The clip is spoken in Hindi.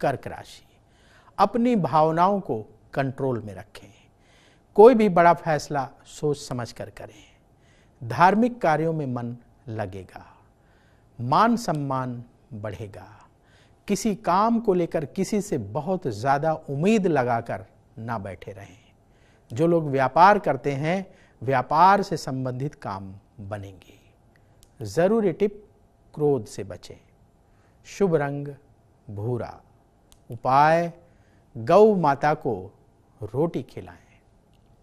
कर्क राशि अपनी भावनाओं को कंट्रोल में रखें कोई भी बड़ा फैसला सोच समझ कर करें धार्मिक कार्यों में मन लगेगा मान सम्मान बढ़ेगा किसी काम को लेकर किसी से बहुत ज़्यादा उम्मीद लगाकर ना बैठे रहें जो लोग व्यापार करते हैं व्यापार से संबंधित काम बनेंगे ज़रूरी टिप क्रोध से बचें शुभ रंग भूरा उपाय गौ माता को रोटी खिलाएं